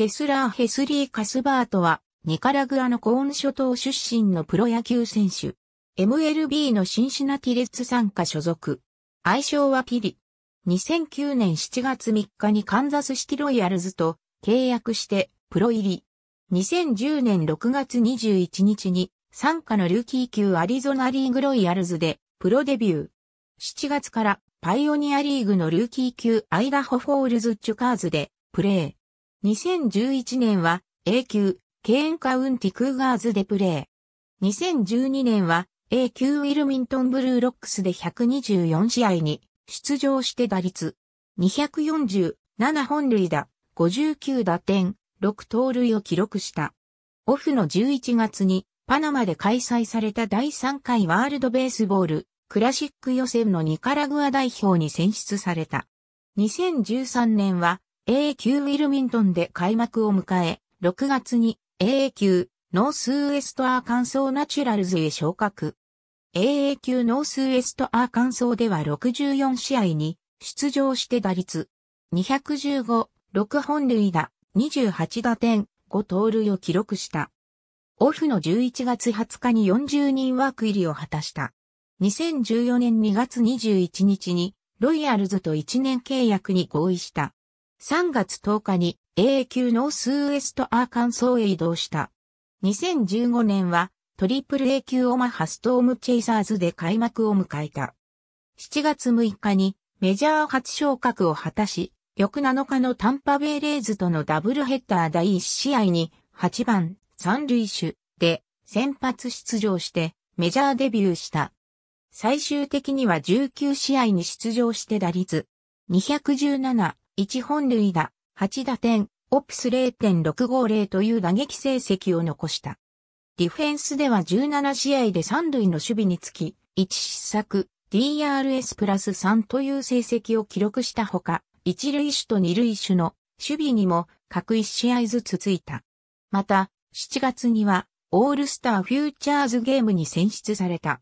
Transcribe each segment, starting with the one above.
チェスラー・ヘスリー・カスバートは、ニカラグアのコーン諸島出身のプロ野球選手。MLB のシンシナティレッツ参加所属。愛称はピリ。2009年7月3日にカンザスシティロイヤルズと契約してプロ入り。2010年6月21日に参加のルーキー級アリゾナリーグロイヤルズでプロデビュー。7月からパイオニアリーグのルーキー級アイダホフォールズチュカーズでプレー。2011年は A 級、ケーンカウンティクーガーズでプレー。2012年は A 級ウィルミントンブルーロックスで124試合に出場して打率247本塁打、59打点、6盗塁を記録した。オフの11月にパナマで開催された第3回ワールドベースボールクラシック予選のニカラグア代表に選出された。2013年は AA 級ウィルミントンで開幕を迎え、6月に AA 級ノースウエストアーカンソーナチュラルズへ昇格。AA 級ノースウエストアーカンソーでは64試合に出場して打率215、6本塁打、28打点、5盗塁を記録した。オフの11月20日に40人枠入りを果たした。2014年2月21日にロイヤルズと1年契約に合意した。3月10日に AA 級ノースウエストアーカンソーへ移動した。2015年はトリプル A 級オマハストームチェイサーズで開幕を迎えた。7月6日にメジャー初昇格を果たし、翌7日のタンパベイレーズとのダブルヘッダー第1試合に8番三塁手で先発出場してメジャーデビューした。最終的には19試合に出場して打率217、1本塁打、8打点、オプス0.650という打撃成績を残した。ディフェンスでは17試合で3塁の守備につき、1失策、DRS プラス3という成績を記録したほか、1塁手と2塁手の守備にも各1試合ずつついた。また、7月には、オールスターフューチャーズゲームに選出された。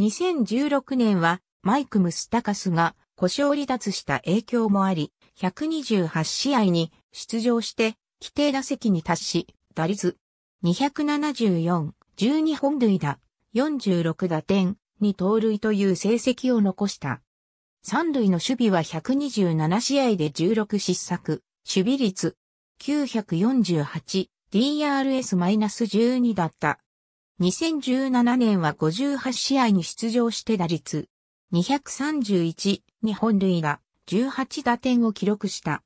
2016年は、マイク・ムスタカスが故障離脱した影響もあり、128試合に出場して、規定打席に達し、打率274、12本塁打、46打点、に盗塁という成績を残した。三塁の守備は127試合で16失策、守備率 948DRS-12 だった。2017年は58試合に出場して打率231、2本塁打、18打点を記録した。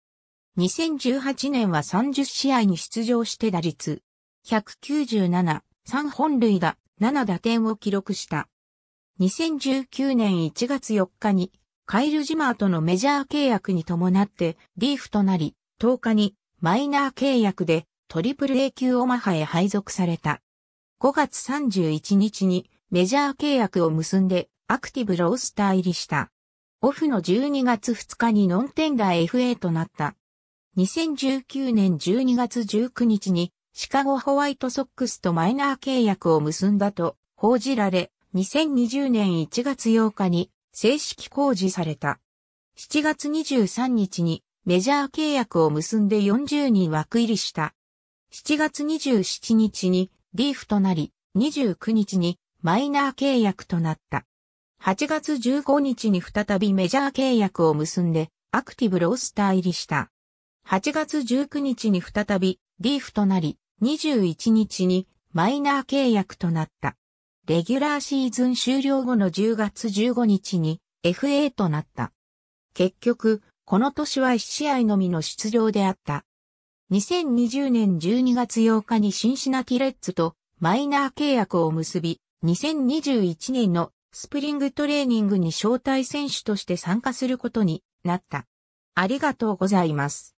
2018年は30試合に出場して打率197、3本塁打、7打点を記録した。2019年1月4日にカイル・ジマーとのメジャー契約に伴ってリーフとなり、10日にマイナー契約でトリプル A 級オマハへ配属された。5月31日にメジャー契約を結んでアクティブロースター入りした。オフの12月2日にノンテンダー FA となった。2019年12月19日にシカゴホワイトソックスとマイナー契約を結んだと報じられ、2020年1月8日に正式公示された。7月23日にメジャー契約を結んで40人枠入りした。7月27日にリーフとなり、29日にマイナー契約となった。8月15日に再びメジャー契約を結んで、アクティブロースター入りした。8月19日に再び、リーフとなり、21日にマイナー契約となった。レギュラーシーズン終了後の10月15日に FA となった。結局、この年は1試合のみの出場であった。2020年12月8日にシンシナティレッツとマイナー契約を結び、2021年のスプリングトレーニングに招待選手として参加することになった。ありがとうございます。